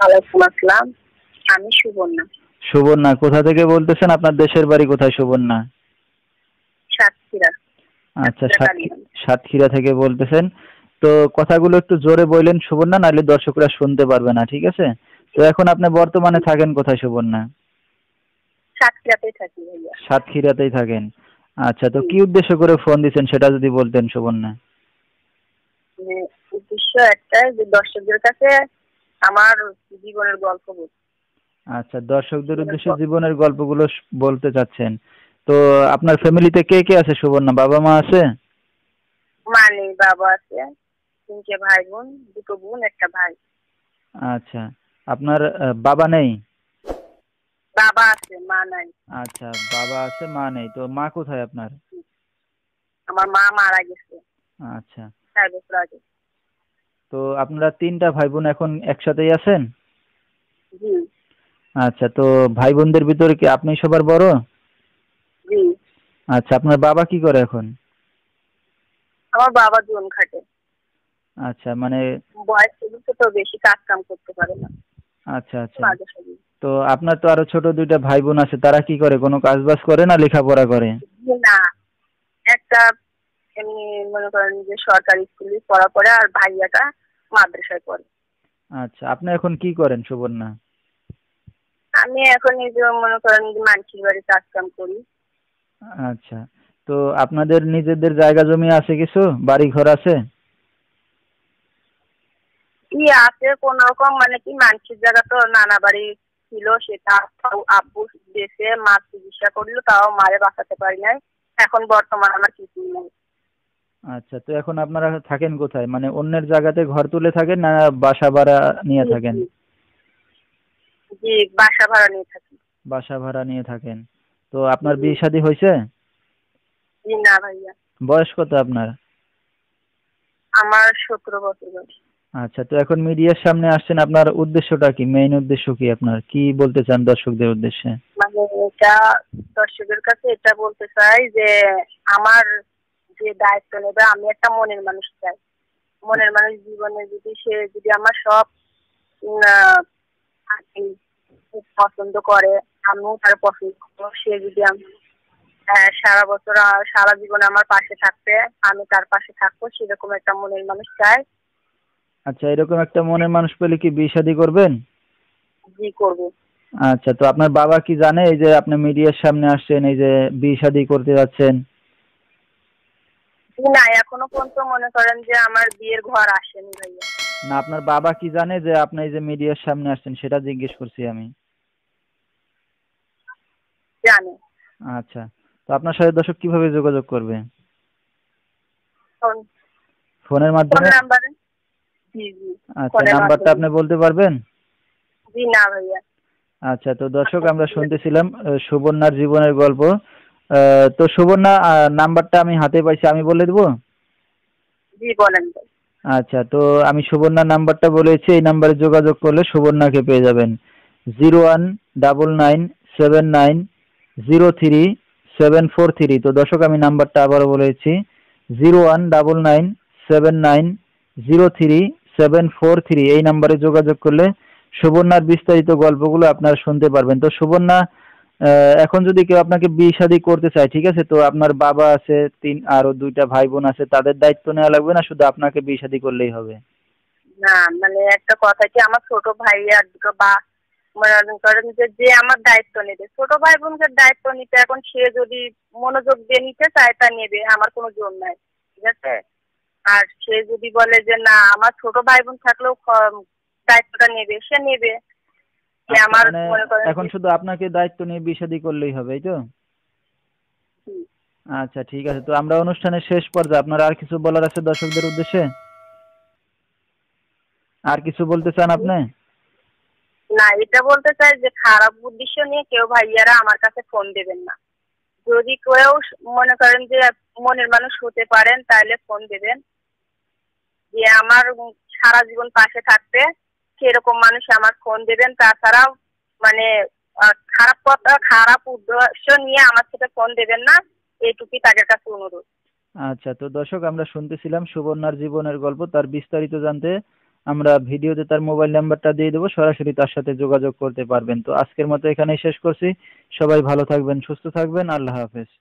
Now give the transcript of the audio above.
ওয়ালাইকুম আমি সুবর্ণা সুবর্ণা কোথা থেকে বলতেছেন আপনার দেশের বাড়ি কোথায় সুবর্ণা সাতক্ষীরা আচ্ছা সাতক্ষীরা থেকে বলতেছেন তো কথাগুলো একটু জোরে বললেন সুবর্ণা নাহলে দর্শকরা শুনতে পারবে না ঠিক আছে তো এখন আপনি বর্তমানে থাকেন কোথায় সুবর্ণা সাতক্ষীরাতেই সাতক্ষীরাতেই থাকেন আচ্ছা তো কি উদ্দেশ্য করে ফোন দিচ্ছেন সেটা যদি বলতেন সুবর্ণা মানে উদ্দেশ্য একটা যে দর্শকদের কাছে আমার জীবনের গল্প আচ্ছা দর্শকদের উদ্দেশ্যে জীবনের গল্পগুলো বলতে চাচ্ছেন তো আপনার ফ্যামিলিতে কে কে আছে সুবর্ণা বাবা মা আছে মা নেই বাবা আছে তিনটে ভাই বোন দুটো বোন একটা ভাই আচ্ছা আপনার বাবা নেই বাবা আছে মা নাই আচ্ছা বাবা আছে মা নেই তো মা কোথায় আপনার আমার মা মারা গেছে আচ্ছা হ্যাঁ বছর রাজেশ তো আপনারা তিনটা ভাই বোন এখন একসাথেই আছেন আচ্ছা তো ভাই বোনদের ভিতরে কি আপনি সবার বড় আচ্ছা আপনার বাবা কি করে এখন আমার বাবা জোন খাটে আচ্ছা মানে বয়স তো বেশি কাজ কাম করতে পারে না আচ্ছা আচ্ছা তো আপনার তো আরো ছোট দুইটা ভাই বোন আছে তারা কি করে কোনো কাজ বাজ করে না লেখাপড়া করে না একটা মনে করেন যে সরকারি স্কুলে পড়া আর ভাইয়াটা মাদ্রাসায় পড়ে আচ্ছা আপনি এখন কি করেন সুবর্ণা আমি এখন এই যে মনে করেন বাড়ি করি আচ্ছা তো আপনাদের নিজেদের জায়গা জমি আছে কিছু বাড়ি ঘর আছে কি আছে কোন রকম মানে কি মানসির জায়গা তো নানা বাড়ি ছিল সেটা আব্বু দেশে মা চিকিৎসা করলো তাও মারে বাঁচাতে পারি নাই এখন বর্তমান আমার কিছুই নেই আচ্ছা তো এখন আপনারা থাকেন কোথায় মানে অন্যের জায়গাতে ঘর তুলে থাকেন না বাসা ভাড়া নিয়ে থাকেন বাসা ভাড়া নিয়ে বাসা ভাড়া নিয়ে থাকেন তো আপনার বিয়ে শাদী হয়েছে বয়স কত আপনার আমার সতেরো বছর আচ্ছা তো এখন মিডিয়ার সামনে আসছেন আপনার উদ্দেশ্যটা কি মেইন উদ্দেশ্য কি আপনার কি বলতে চান দর্শকদের উদ্দেশ্যে মানে এটা দর্শকের কাছে এটা বলতে চাই যে আমার যে দায়িত্ব নেবে আমি একটা মনের মানুষ চাই মনের মানুষ জীবনে যদি সে যদি আমার সব পছন্দ করে আমিও তার পছন্দ করবো সে যদি আমি সারা বছর সারা জীবনে আমার পাশে থাকবে আমি তার পাশে থাকবো সেরকম একটা মনের মানুষ চাই আচ্ছা এরকম একটা মনের মানুষ পেলে কি বিয়ে শাদী করবেন জি করব আচ্ছা তো আপনার বাবা কি জানে এই যে আপনি মিডিয়ার সামনে আসছেন এই যে বিয়ে শাদী করতে যাচ্ছেন এখনো পর্যন্ত মনে করেন যে আমার বিয়ের ঘর আসেনি ভাইয়া না আপনার বাবা কি জানে যে আপনি এই যে মিডিয়ার সামনে আসছেন সেটা জিজ্ঞেস করছি আমি জানে আচ্ছা তো আপনার সাথে দর্শক কিভাবে যোগাযোগ করবে ফোনের মাধ্যমে আচ্ছা নাম্বারটা আপনি বলতে পারবেন জি না ভাইয়া আচ্ছা তো দর্শক আমরা শুনতেছিলাম সুবর্ণার জীবনের গল্প তো সুবর্ণা নাম্বারটা আমি হাতে পাইছি আমি বলে দেবো বলেন আচ্ছা তো আমি সুবর্ণা নাম্বারটা বলেছি এই নাম্বারে যোগাযোগ করলে সুবর্ণাকে পেয়ে যাবেন zero one double nine seven nine zero three seven four three তো দর্শক আমি নাম্বারটা আবারও বলেছি zero one double nine seven nine zero three seven four three এই নাম্বারে যোগাযোগ করলে সুবর্ণার বিস্তারিত গল্পগুলো আপনারা শুনতে পারবেন তো সুবর্ণা এখন যদি কেউ আপনাকে বিয়ে শাদি করতে চায় ঠিক আছে তো আপনার বাবা আছে তিন আরো দুইটা ভাই বোন আছে তাদের দায়িত্ব নেওয়া লাগবে না শুধু আপনাকে বিয়ে শাদি করলেই হবে না মানে একটা কথা কি আমার ছোট ভাই আর দুটো বা মনে করেন যে যে আমার দায়িত্ব নেবে ছোট ভাই বোনকে দায়িত্ব নিতে এখন সে যদি মনোযোগ দিয়ে নিতে চায় তা নেবে আমার কোনো জোর নাই ঠিক আছে আর সে যদি বলে যে না আমার ছোট ভাই বোন থাকলেও দায়িত্বটা নেবে সে নেবে হ্যাঁ, আচ্ছা, মানে এখন শুধু আপনাকে দায়িত্ব নিয়ে বিষাদি করলেই হবে এই তো আচ্ছা ঠিক আছে তো আমরা অনুষ্ঠানের শেষ পর্যায়ে আপনার আর কিছু বলার আছে দর্শকদের উদ্দেশ্যে আর কিছু বলতে চান আপনি না এটা বলতে চাই যে খারাপ উদ্দেশ্য নিয়ে কেউ ভাইয়ারা আমার কাছে ফোন দেবেন না যদি কেউ মনে করেন যে মনের মানুষ হতে পারেন তাহলে ফোন দেবেন যে আমার সারা জীবন পাশে থাকতে চাচ্ছি এরকম মানুষ আমার ফোন দেবেন তাছাড়াও মানে খারাপ কথা খারাপ উদ্দেশ্য নিয়ে আমার সাথে ফোন দেবেন না এইটুকুই তাদের কাছে অনুরোধ আচ্ছা তো দর্শক আমরা শুনতেছিলাম সুবর্ণার জীবনের গল্প তার বিস্তারিত জানতে আমরা ভিডিওতে তার মোবাইল নাম্বারটা দিয়ে দেবো সরাসরি তার সাথে যোগাযোগ করতে পারবেন তো আজকের মতো এখানেই শেষ করছি সবাই ভালো থাকবেন সুস্থ থাকবেন আল্লাহ হাফেজ